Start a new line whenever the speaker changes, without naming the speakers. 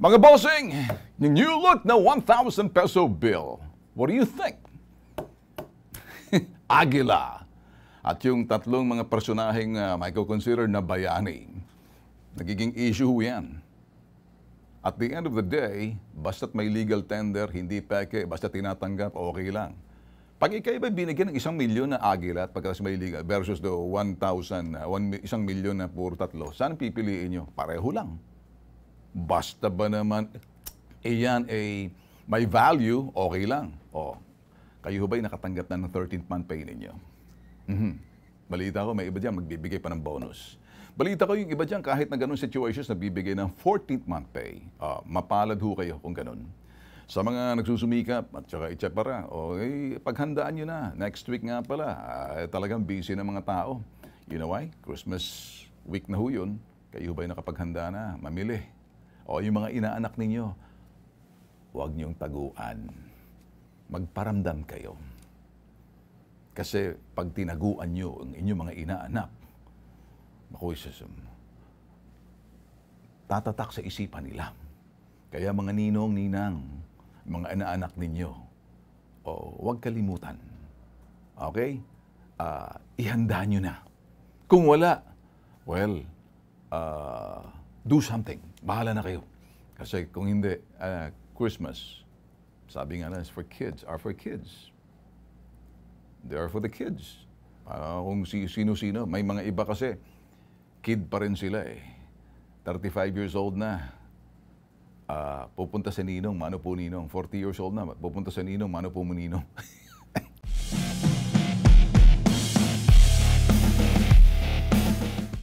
Mga bossing, yung new look na 1,000 peso bill. What do you think? Agila at yung tatlong mga personaheng
uh, may consider na bayani. Nagiging issue yan. At the end of the day, basta't may legal tender, hindi peke, basta tinatanggap, okay lang. Pag ikay ba binigyan ng isang milyon na agila at pagkas may legal versus the 1,000, uh, 1, isang milyon na puro tatlo, saan pipiliin nyo? Pareho lang. Basta ba naman, iyan eh, eh, may value, okay lang. O, oh, kayo ba'y nakatanggap na ng 13th month pay ninyo? Mm-hmm. Balita ko, may iba dyan, magbibigay pa ng bonus. Balita ko yung iba dyan, kahit na ganun situations, nabibigay ng 14th month pay. Uh, mapalad ho kayo kung ganun. Sa mga nagsusumikap at saka itsepara, okay, paghandaan nyo na. Next week nga pala, ay, ah, eh, talagang busy ng mga tao. You know why? Christmas week na ho yun. Kayo ba'y nakapaghanda na? Mamili. O yung mga inaanak ninyo, huwag niyong taguan. Magparamdam kayo. Kasi pag tinaguan niyo ang inyong mga inaanak, naku, um, tatatak sa isipan nila. Kaya mga ninong, ninang, mga anak-anak ninyo, o huwag kalimutan. Okay? Uh, ihanda nyo na. Kung wala, well, uh, do something. Bahala na kayo. Kasi kung hindi, uh, Christmas, sabi nga na, for kids, are for kids. They are for the kids. Para kung sino-sino, may mga iba kasi, kid pa rin sila eh. 35 years old na, uh, pupunta sa Ninong, mano po Ninong. 40 years old na, pupunta sa Ninong, mano po mo Ninong.